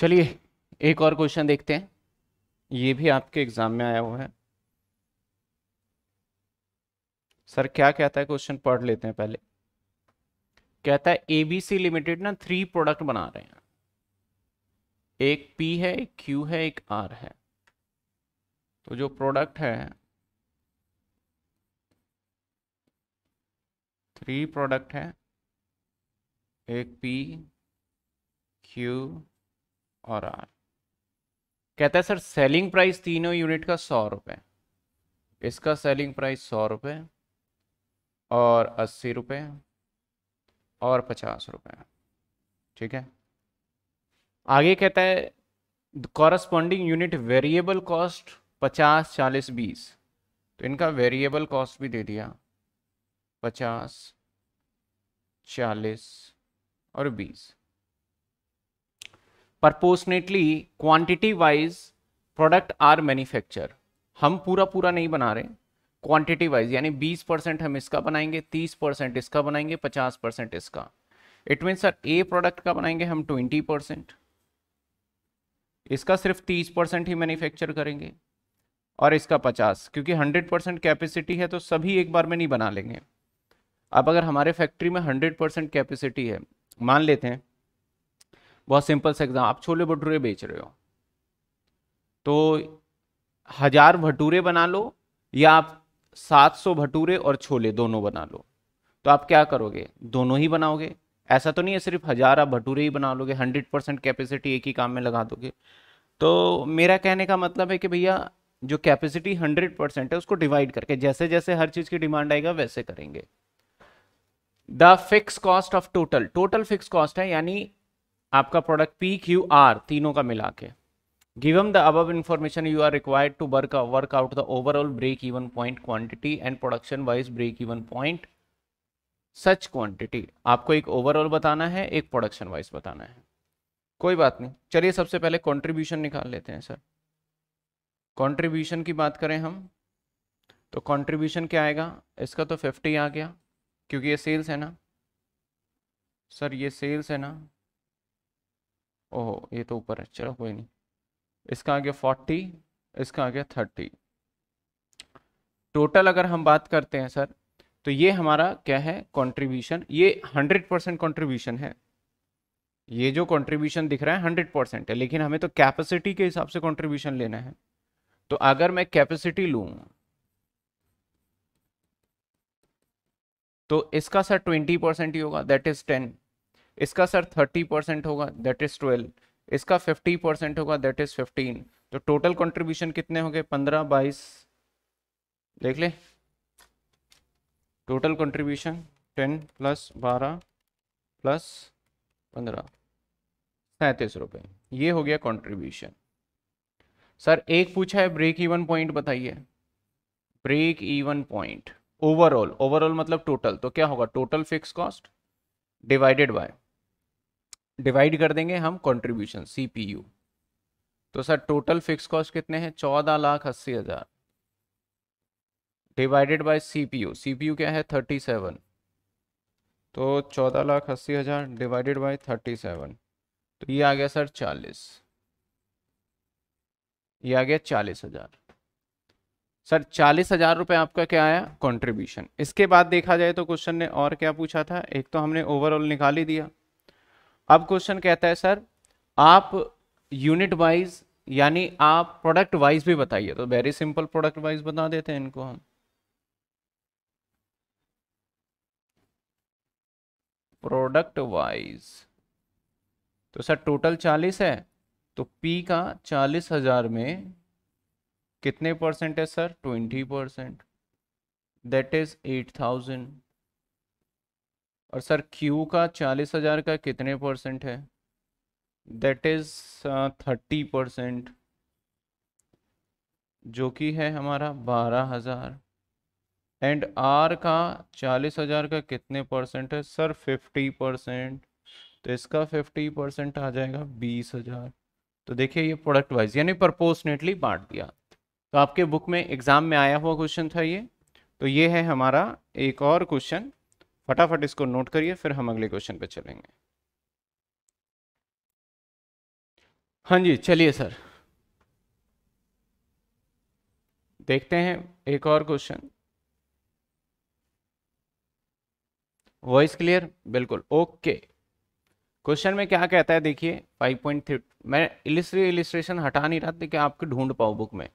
चलिए एक और क्वेश्चन देखते हैं ये भी आपके एग्जाम में आया हुआ है सर क्या कहता है क्वेश्चन पढ़ लेते हैं पहले कहता है एबीसी लिमिटेड ना थ्री प्रोडक्ट बना रहे हैं एक पी है एक क्यू है एक आर है तो जो प्रोडक्ट है थ्री प्रोडक्ट है एक पी क्यू और कहता है सर सेलिंग प्राइस तीनों यूनिट का सौ रुपये इसका सेलिंग प्राइस सौ रुपये और अस्सी रुपये और पचास रुपये ठीक है आगे कहता है कॉरस्पॉन्डिंग यूनिट वेरिएबल कॉस्ट पचास चालीस बीस तो इनका वेरिएबल कॉस्ट भी दे दिया पचास चालीस और बीस proportionately quantity wise product are manufacture हम पूरा पूरा नहीं बना रहे क्वांटिटी वाइज यानी 20 परसेंट हम इसका बनाएंगे 30 परसेंट इसका बनाएंगे 50 परसेंट इसका it mean sir A product का बनाएंगे हम 20 परसेंट इसका सिर्फ 30 परसेंट ही मैन्युफैक्चर करेंगे और इसका 50 क्योंकि 100 परसेंट कैपेसिटी है तो सभी एक बार में नहीं बना लेंगे अब अगर हमारे फैक्ट्री में हंड्रेड परसेंट कैपेसिटी है मान लेते हैं बहुत सिंपल से एग्जाम आप छोले भटूरे बेच रहे हो तो हजार भटूरे बना लो या आप सात सौ भटूरे और छोले दोनों बना लो तो आप क्या करोगे दोनों ही बनाओगे ऐसा तो नहीं है सिर्फ हजार आप भटूरे ही बना लोगे हंड्रेड परसेंट कैपेसिटी एक ही काम में लगा दोगे तो मेरा कहने का मतलब है कि भैया जो कैपेसिटी हंड्रेड परसेंट है उसको डिवाइड करके जैसे जैसे हर चीज़ की डिमांड आएगा वैसे करेंगे the fix cost of total total fix cost है यानी आपका प्रोडक्ट पी क्यू आर तीनों का मिला के गिवम द अब information you are required to work work out the overall break even point quantity and production wise break even point such quantity आपको एक ओवरऑल बताना है एक प्रोडक्शन वाइज बताना है कोई बात नहीं चलिए सबसे पहले कॉन्ट्रीब्यूशन निकाल लेते हैं सर कॉन्ट्रीब्यूशन की बात करें हम तो कॉन्ट्रीब्यूशन क्या आएगा इसका तो फिफ्टी आ गया क्योंकि ये सेल्स है ना सर ये सेल्स है ना ओहो ये तो ऊपर है चलो कोई नहीं इसका आगे फोर्टी इसका आगे थर्टी टोटल अगर हम बात करते हैं सर तो ये हमारा क्या है कंट्रीब्यूशन ये हंड्रेड परसेंट कॉन्ट्रीब्यूशन है ये जो कंट्रीब्यूशन दिख रहा है हंड्रेड परसेंट है लेकिन हमें तो कैपेसिटी के हिसाब से कंट्रीब्यूशन लेना है तो अगर मैं कैपेसिटी लू तो इसका सर ट्वेंटी परसेंट ही होगा दैट इज टेन इसका सर थर्टी परसेंट होगा दैट इज ट्वेल्व इसका फिफ्टी परसेंट होगा दैट इज फिफ्टीन तो टोटल कंट्रीब्यूशन कितने हो गए पंद्रह बाईस देख ले टोटल कंट्रीब्यूशन टेन प्लस बारह प्लस पंद्रह सैंतीस रुपये ये हो गया कंट्रीब्यूशन सर एक पूछा है ब्रेक इवन पॉइंट बताइए break even point overall overall मतलब टोटल तो क्या होगा total fix cost divided by divide कर देंगे हम कंट्रीब्यूशन सीपीयू तो सर टोटल फिक्स कॉस्ट कितने हैं चौदह लाख अस्सी हज़ार डिवाइडेड बाय सीपीयू सीपीयू क्या है थर्टी सेवन तो चौदह लाख अस्सी हज़ार डिवाइडेड बाय थर्टी सेवन तो ये आ गया सर चालीस ये आ गया चालीस हज़ार सर चालीस हज़ार रुपये आपका क्या आया कंट्रीब्यूशन इसके बाद देखा जाए तो क्वेश्चन ने और क्या पूछा था एक तो हमने ओवरऑल निकाल ही दिया अब क्वेश्चन कहता है सर आप यूनिट वाइज यानी आप प्रोडक्ट वाइज भी बताइए तो वेरी सिंपल प्रोडक्ट वाइज बता देते हैं इनको हम प्रोडक्ट वाइज तो सर टोटल चालीस है तो पी का चालीस हजार में कितने परसेंट है sir twenty percent that is eight thousand और सर क्यू का चालीस हज़ार का कितने परसेंट है दैट इज़ थर्टी परसेंट जो कि है हमारा बारह हज़ार एंड आर का चालीस हज़ार का कितने परसेंट है सर फिफ्टी परसेंट तो इसका फिफ्टी परसेंट आ जाएगा बीस हज़ार तो देखिए ये प्रोडक्ट वाइज यानी प्रपोर्सनेटली बांट दिया तो आपके बुक में एग्ज़ाम में आया हुआ क्वेश्चन था ये तो ये है हमारा एक और क्वेश्चन फटाफट इसको नोट करिए फिर हम अगले क्वेश्चन पे चलेंगे हाँ जी चलिए सर देखते हैं एक और क्वेश्चन वॉइस क्लियर बिल्कुल ओके क्वेश्चन में क्या कहता है देखिए 5.3 मैं इलिस्ट्री इलिस्ट्रेशन हटा नहीं रहा देखिए आपके ढूंढ पाओ बुक में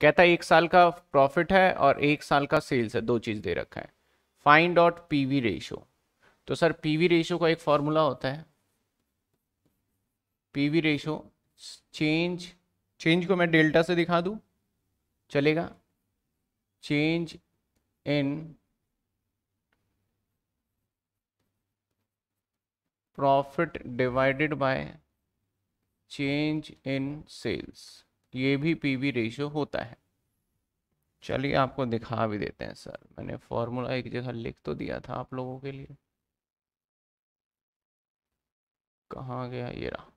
कहता है एक साल का प्रॉफिट है और एक साल का सेल्स है दो चीज़ दे रखा है find out P V ratio तो सर पी वी रेशो का एक फॉर्मूला होता है P V ratio change change को मैं डेल्टा से दिखा दूँ चलेगा change in profit divided by change in sales ये भी पीवी रेशियो होता है चलिए आपको दिखा भी देते हैं सर मैंने फॉर्मूला एक जगह लिख तो दिया था आप लोगों के लिए कहाँ गया ये रहा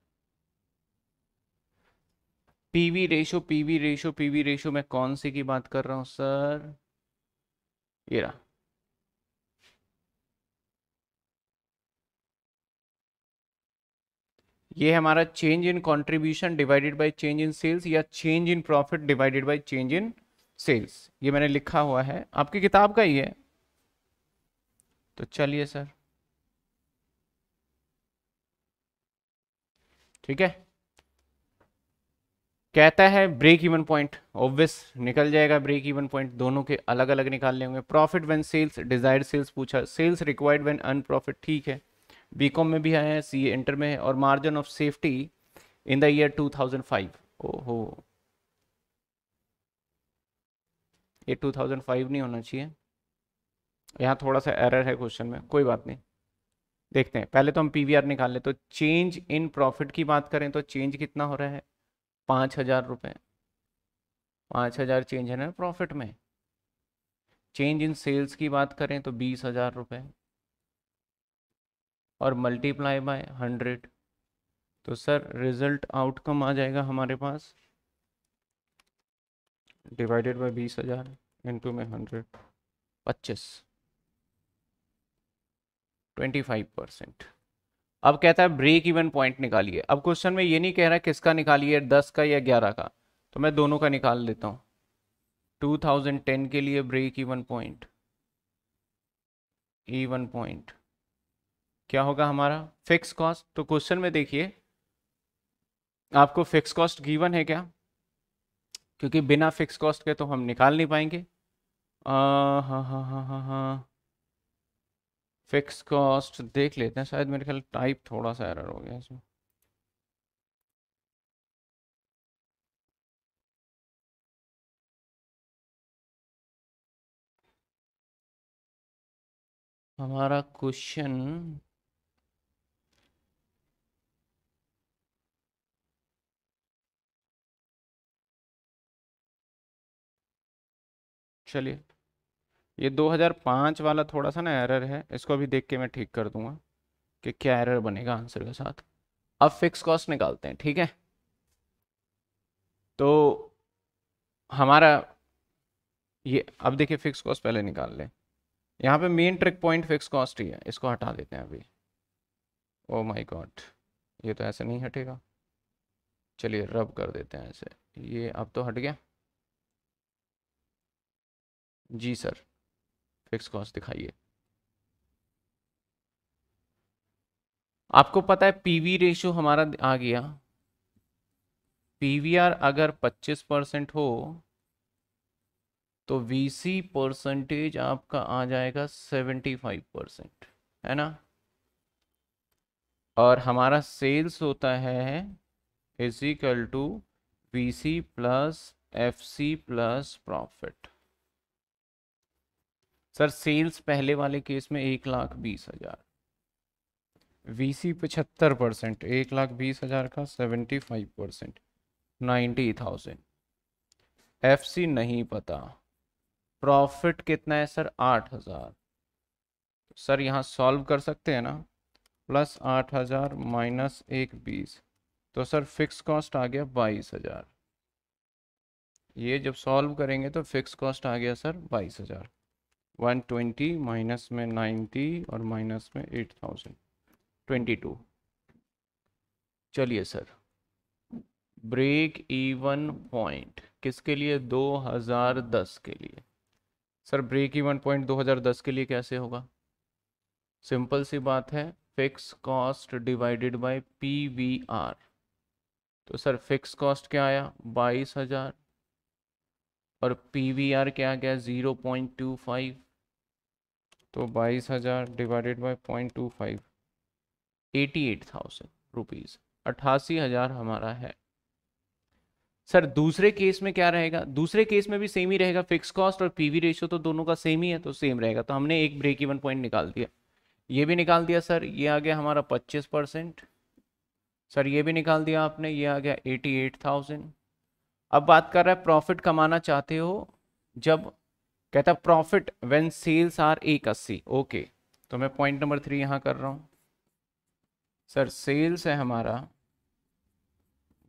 PV ratio PV ratio PV ratio मैं कौन सी की बात कर रहा हूँ सर ये रहा ये हमारा change in contribution divided by change in sales या change in profit divided by change in sales ये मैंने लिखा हुआ है आपकी किताब का ही है तो चलिए सर ठीक है कहता है ब्रेक इवन पॉइंट ऑब्वियस निकल जाएगा ब्रेक इवन पॉइंट दोनों के अलग अलग निकालने होंगे profit when sales desired sales पूछा सेल्स रिक्वायर्ड व्हेन अनप्रॉफिट ठीक है बीकॉम में भी आए हैं सी इंटर में है और margin of safety in the year 2005 ओहो ये 2005 नहीं होना चाहिए यहाँ थोड़ा सा एरर है क्वेश्चन में कोई बात नहीं देखते हैं पहले तो हम पीवीआर निकाल ले तो चेंज इन प्रॉफिट की बात करें तो चेंज कितना हो रहा है पाँच हजार रुपये पाँच हजार चेंज है ना प्रॉफिट में चेंज इन सेल्स की बात करें तो बीस हजार रुपये और मल्टीप्लाई बाय हंड्रेड तो सर रिजल्ट आउटकम आ जाएगा हमारे पास डिवाइडेड बाई बीस हज़ार इंटू में हंड्रेड पच्चीस ट्वेंटी फाइव परसेंट अब कहता है ब्रेक इवन पॉइंट निकालिए अब क्वेश्चन में ये नहीं कह रहा है किसका निकालिए दस का या ग्यारह का तो मैं दोनों का निकाल देता हूँ टू थाउजेंड टेन के लिए break even point even point क्या होगा हमारा फिक्स कॉस्ट तो क्वेश्चन में देखिए आपको फिक्स कॉस्ट गिवन है क्या क्योंकि बिना फिक्स कॉस्ट के तो हम निकाल नहीं पाएंगे हाँ हाँ हाँ हाँ हाँ फिक्स कॉस्ट देख लेते हैं शायद मेरे ख्याल टाइप थोड़ा सा एरर हो गया इसमें हमारा क्वेश्चन चलिए ये 2005 वाला थोड़ा सा ना एरर है इसको भी देख के मैं ठीक कर दूंगा कि क्या एरर बनेगा आंसर के साथ अब फिक्स कॉस्ट निकालते हैं ठीक है तो हमारा ये अब देखिए फिक्स कॉस्ट पहले निकाल लें यहाँ पे main trick point fix cost ही है इसको हटा देते हैं अभी ओ माय गॉड ये तो ऐसे नहीं हटेगा चलिए रब कर देते हैं ऐसे ये अब तो हट गया जी सर फिक्स कॉस्ट दिखाइए आपको पता है पीवी रेशियो हमारा आ गया पीवीआर अगर 25 परसेंट हो तो वीसी परसेंटेज आपका आ जाएगा 75 परसेंट है ना और हमारा सेल्स होता है is equal to VC plus FC plus profit sir sales पहले वाले केस में एक लाख बीस हजार वी सी पचहत्तर परसेंट एक लाख बीस हजार का seventy five percent ninety thousand F C नहीं पता प्रॉफिट कितना है सर आठ हजार सर यहाँ सॉल्व कर सकते हैं ना प्लस आठ हजार माइनस एक बीस तो सर फिक्स कॉस्ट आ गया बाईस हजार ये जब सॉल्व करेंगे तो फिक्स कॉस्ट आ गया सर बाईस हजार वन ट्वेंटी माइनस में नाइन्टी और माइनस में एट थाउजेंड ट्वेंटी टू चलिए सर ब्रेक इवन पॉइंट किसके लिए 2010 के लिए सर ब्रेक इवन पॉइंट 2010 के लिए कैसे होगा सिंपल सी बात है fix cost divided by PVR तो सर फिक्स कॉस्ट क्या आया बाईस हजार और पीवीआर क्या गया जीरो पॉइंट टू फाइव तो बाईस हज़ार divided by point two five eighty eight thousand rupees अट्ठासी हज़ार हमारा है सर दूसरे केस में क्या रहेगा दूसरे केस में भी सेम ही रहेगा फिक्स कॉस्ट और पीवी रेशियो तो दोनों का सेम ही है तो सेम रहेगा तो हमने एक ब्रेक इवन पॉइंट निकाल दिया ये भी निकाल दिया सर ये आ गया हमारा पच्चीस परसेंट सर ये भी निकाल दिया आपने ये आ गया एटी एट थाउजेंड अब बात कर रहा है प्रॉफिट कमाना चाहते हो जब कहता प्रॉफिट व्हेन सेल्स आर एक अस्सी ओके तो मैं पॉइंट नंबर थ्री यहाँ कर रहा हूँ सर सेल्स है हमारा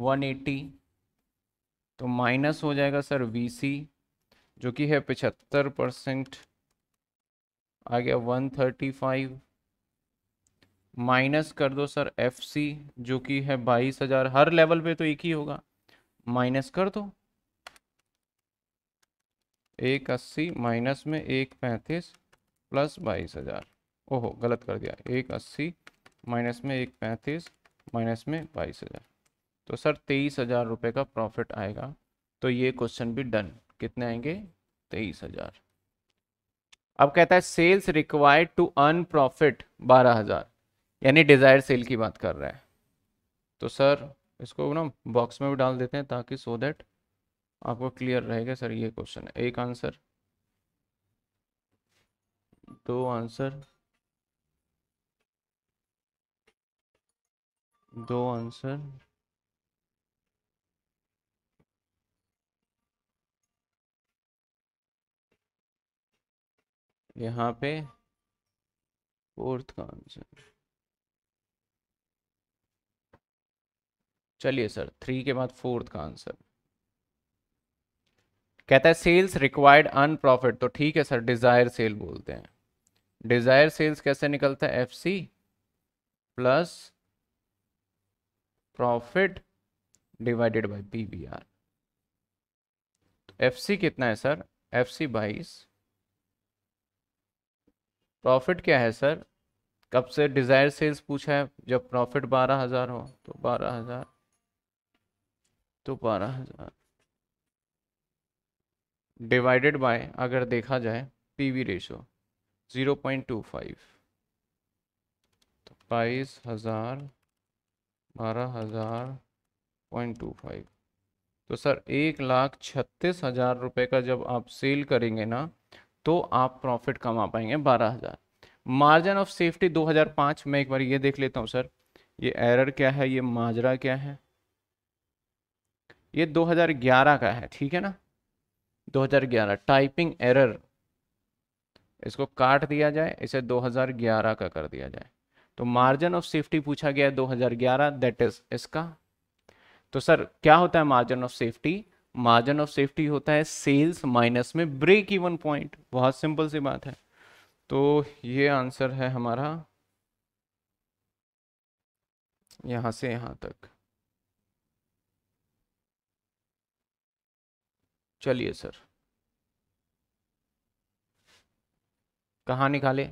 180 तो माइनस हो जाएगा सर वीसी जो कि है पचहत्तर परसेंट आ गया 135 माइनस कर दो सर एफसी जो कि है बाईस हज़ार हर लेवल पे तो एक ही होगा माइनस कर दो एक अस्सी माइनस में एक पैंतीस प्लस बाईस हज़ार ओहो गलत कर दिया एक अस्सी माइनस में एक पैंतीस माइनस में बाईस हज़ार तो सर तेईस हज़ार रुपये का प्रॉफिट आएगा तो ये क्वेश्चन भी डन कितने आएंगे तेईस हज़ार अब कहता है sales required to earn profit बारह हज़ार यानी डिज़ायर सेल की बात कर रहा है तो सर इसको ना बॉक्स में भी डाल देते हैं ताकि सो दैट आपको क्लियर रहेगा सर ये क्वेश्चन है एक आंसर दो आंसर दो आंसर यहाँ पे फोर्थ का आंसर चलिए सर थ्री के बाद फोर्थ का आंसर कहता है सेल्स रिक्वायर्ड अन प्रॉफिट तो ठीक है सर डिजायर सेल बोलते हैं डिजायर सेल्स कैसे निकलता है F C plus profit divided by P B R F C कितना है सर एफ सी बाईस प्रॉफिट क्या है सर कब से डिजायर सेल्स पूछा है जब प्रॉफिट बारह हजार हो तो बारह हजार तो बारह हजार डिवाइडेड बाय अगर देखा जाए PV ratio zero point two five तो बाईस हज़ार बारह हज़ार पॉइंट टू फाइव तो सर एक लाख छत्तीस हज़ार रुपये का जब आप सेल करेंगे ना तो आप प्रॉफिट कमा पाएंगे बारह हज़ार मार्जिन ऑफ सेफ्टी 2005 मैं एक बार ये देख लेता हूँ सर ये एरर क्या है ये माजरा क्या है ये 2011 का है ठीक है ना 2011 टाइपिंग एरर इसको काट दिया जाए इसे 2011 का कर दिया जाए तो मार्जिन ऑफ सेफ्टी पूछा गया हजार ग्यारह दैट इज इसका तो सर क्या होता है margin of safety margin of safety होता है सेल्स माइनस में ब्रेक इवन पॉइंट बहुत सिंपल सी बात है तो ये आंसर है हमारा यहां से यहां तक चलिए सर कहाँ निकाले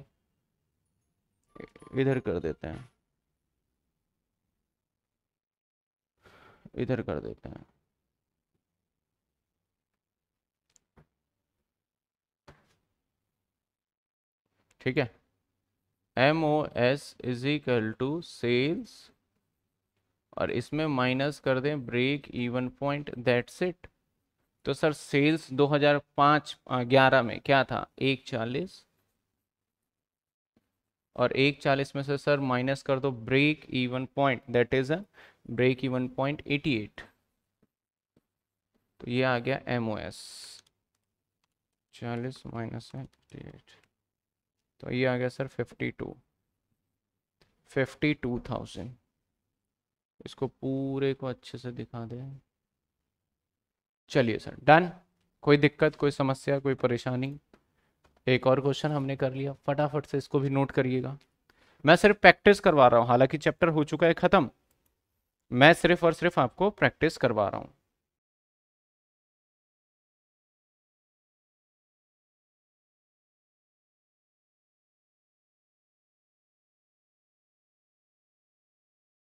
इधर कर देते हैं इधर कर देते हैं ठीक है M O S is equal to sales और इसमें माइनस कर दें break even point that's it तो सर सेल्स 2005 11 में क्या था एक चालीस और एक चालीस में से सर माइनस कर दो break even point that is a break even point eighty eight तो ये आ गया एम ओ एस चालीस माइनस एटी एट तो ये आ गया sir fifty two fifty two thousand इसको पूरे को अच्छे से दिखा दें चलिए सर डन कोई दिक्कत कोई समस्या कोई परेशानी एक और क्वेश्चन हमने कर लिया फटाफट से इसको भी नोट करिएगा मैं सिर्फ प्रैक्टिस करवा रहा हूँ हालांकि चैप्टर हो चुका है ख़त्म मैं सिर्फ और सिर्फ आपको प्रैक्टिस करवा रहा हूँ